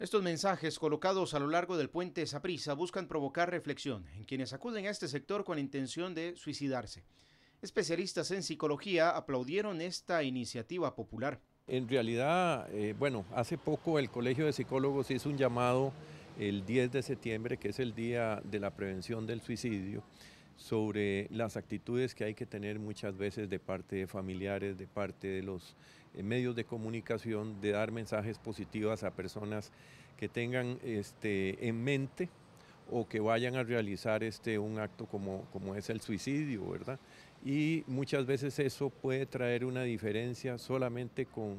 Estos mensajes colocados a lo largo del puente Saprisa buscan provocar reflexión en quienes acuden a este sector con intención de suicidarse. Especialistas en psicología aplaudieron esta iniciativa popular. En realidad, eh, bueno, hace poco el Colegio de Psicólogos hizo un llamado el 10 de septiembre, que es el Día de la Prevención del Suicidio, sobre las actitudes que hay que tener muchas veces de parte de familiares, de parte de los eh, medios de comunicación, de dar mensajes positivos a personas que tengan este, en mente o que vayan a realizar este, un acto como, es el suicidio, ¿verdad? Y muchas veces eso puede traer una diferencia solamente con,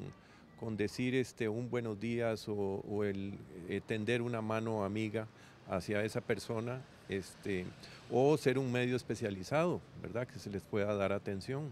con decir este, un buenos días o, el eh, tender una mano amiga hacia esa persona este, o ser un medio especializado, ¿verdad? Que se les pueda dar atención.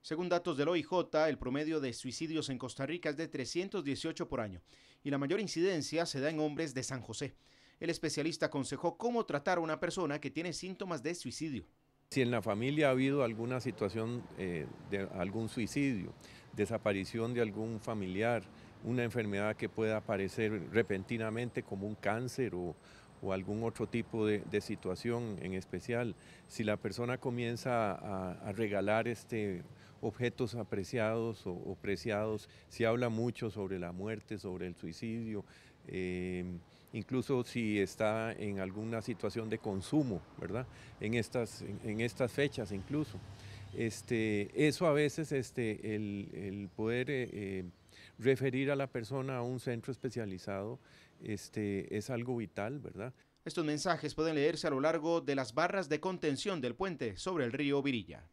Según datos del OIJ, el promedio de suicidios en Costa Rica es de 318 por año y la mayor incidencia se da en hombres de San José. El especialista aconsejó cómo tratar a una persona que tiene síntomas de suicidio. Si en la familia ha habido alguna situación eh, de algún suicidio, desaparición de algún familiar, una enfermedad que pueda aparecer repentinamente como un cáncer o, o algún otro tipo de, situación en especial. Si la persona comienza a, regalar este, objetos apreciados o, preciados, si habla mucho sobre la muerte, sobre el suicidio, em, incluso si está en alguna situación de consumo, ¿verdad? En estas, estas fechas incluso. Este, eso a veces este, el, el poder... Eh, eh, referir a la persona a un centro especializado este, es algo vital, ¿verdad? Estos mensajes pueden leerse a lo largo de las barras de contención del puente sobre el río Virilla.